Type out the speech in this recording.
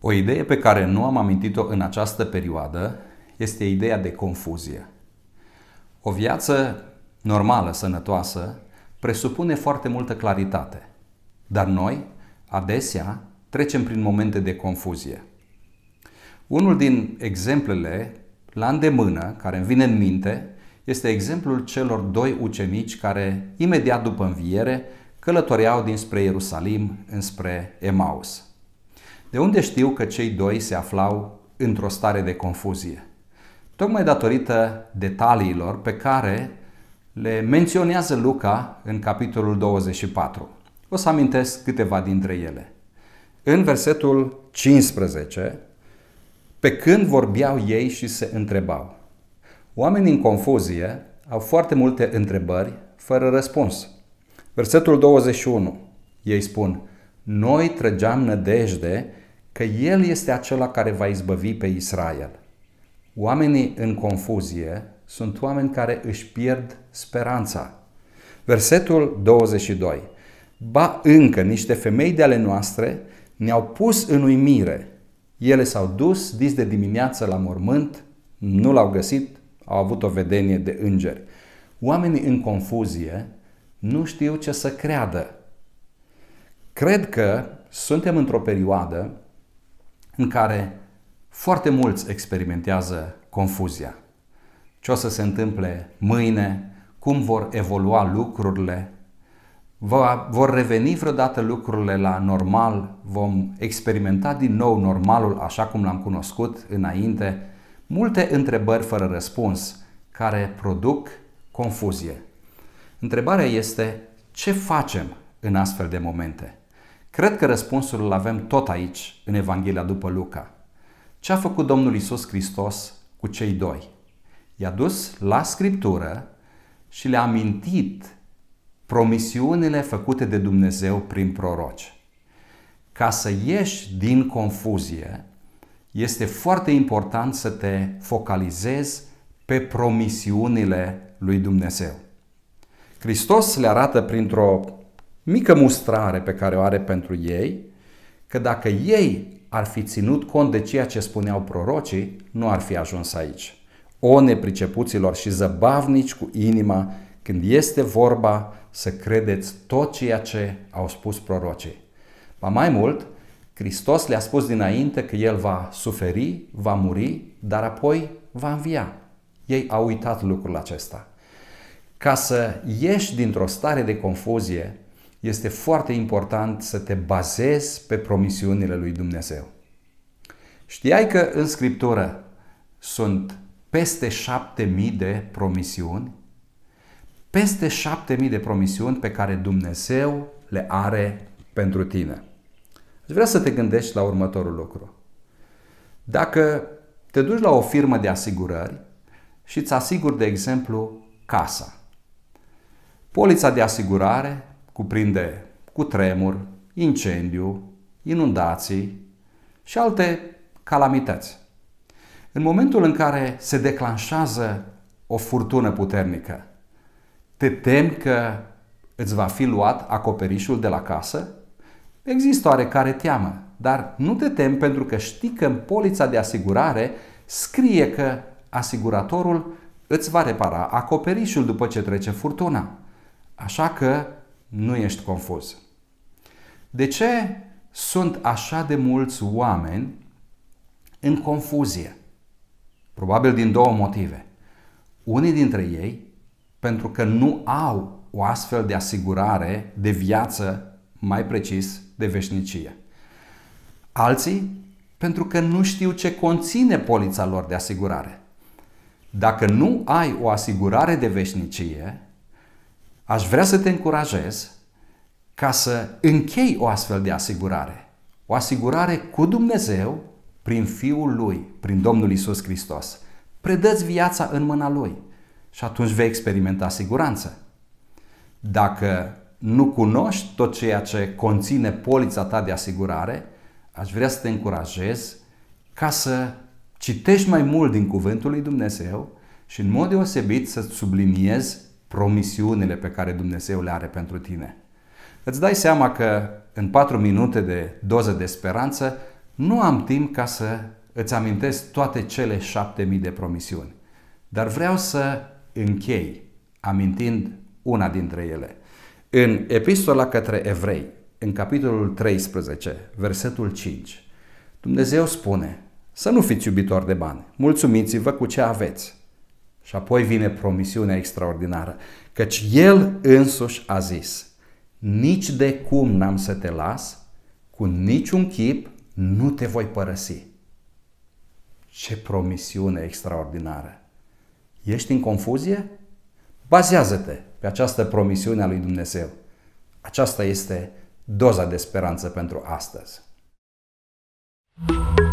O idee pe care nu am amintit-o în această perioadă este ideea de confuzie. O viață normală, sănătoasă, presupune foarte multă claritate. Dar noi, adesea, trecem prin momente de confuzie. Unul din exemplele la îndemână, care îmi vine în minte, este exemplul celor doi ucenici care, imediat după înviere, călătoreau dinspre Ierusalim înspre Emaus. De unde știu că cei doi se aflau într-o stare de confuzie? Tocmai datorită detaliilor pe care le menționează Luca în capitolul 24. O să amintesc câteva dintre ele. În versetul 15, pe când vorbeau ei și se întrebau, Oamenii în confuzie au foarte multe întrebări fără răspuns. Versetul 21. Ei spun, noi trăgeam nădejde că El este acela care va izbăvi pe Israel. Oamenii în confuzie sunt oameni care își pierd speranța. Versetul 22. Ba încă niște femei de ale noastre ne-au pus în uimire. Ele s-au dus dis de dimineață la mormânt, nu l-au găsit, au avut o vedenie de îngeri. Oamenii în confuzie nu știu ce să creadă. Cred că suntem într-o perioadă în care foarte mulți experimentează confuzia. Ce o să se întâmple mâine, cum vor evolua lucrurile, vor reveni vreodată lucrurile la normal, vom experimenta din nou normalul așa cum l-am cunoscut înainte, multe întrebări fără răspuns care produc confuzie. Întrebarea este ce facem în astfel de momente? Cred că răspunsul îl avem tot aici, în Evanghelia după Luca. Ce a făcut Domnul Isus Hristos cu cei doi? I-a dus la Scriptură și le-a amintit promisiunile făcute de Dumnezeu prin proroci. Ca să ieși din confuzie, este foarte important să te focalizezi pe promisiunile lui Dumnezeu. Hristos le arată printr-o mică mustrare pe care o are pentru ei că dacă ei ar fi ținut cont de ceea ce spuneau prorocii, nu ar fi ajuns aici. O nepricepuților și zăbavnici cu inima când este vorba să credeți tot ceea ce au spus prorocii. Ba mai mult, Hristos le-a spus dinainte că El va suferi, va muri, dar apoi va învia. Ei au uitat lucrul acesta. Ca să ieși dintr-o stare de confuzie, este foarte important să te bazezi pe promisiunile lui Dumnezeu. Știai că în Scriptură sunt peste șapte mii de promisiuni? Peste șapte mii de promisiuni pe care Dumnezeu le are pentru tine. Deci vrea să te gândești la următorul lucru. Dacă te duci la o firmă de asigurări și îți asiguri, de exemplu, casa. Polița de asigurare cuprinde cu tremur incendiu, inundații și alte calamități. În momentul în care se declanșează o furtună puternică, te temi că îți va fi luat acoperișul de la casă? Există oarecare teamă, dar nu te tem pentru că știi că în polița de asigurare scrie că asiguratorul îți va repara acoperișul după ce trece furtuna. Așa că nu ești confuz. De ce sunt așa de mulți oameni în confuzie? Probabil din două motive. Unii dintre ei pentru că nu au o astfel de asigurare de viață mai precis, de veșnicie. Alții, pentru că nu știu ce conține polița lor de asigurare. Dacă nu ai o asigurare de veșnicie, aș vrea să te încurajez ca să închei o astfel de asigurare. O asigurare cu Dumnezeu prin Fiul Lui, prin Domnul Isus Hristos. Predăți viața în mâna Lui și atunci vei experimenta siguranță. Dacă nu cunoști tot ceea ce conține polița ta de asigurare, aș vrea să te încurajez ca să citești mai mult din Cuvântul lui Dumnezeu și în mod deosebit să subliniezi promisiunile pe care Dumnezeu le are pentru tine. Îți dai seama că în patru minute de doză de speranță nu am timp ca să îți amintesc toate cele șapte mii de promisiuni. Dar vreau să închei amintind una dintre ele – în epistola către evrei, în capitolul 13, versetul 5, Dumnezeu spune să nu fiți iubitori de bani, mulțumiți-vă cu ce aveți. Și apoi vine promisiunea extraordinară, căci El însuși a zis, nici de cum n-am să te las, cu niciun chip nu te voi părăsi. Ce promisiune extraordinară! Ești în confuzie? Bazează-te pe această promisiune a lui Dumnezeu. Aceasta este doza de speranță pentru astăzi. thank you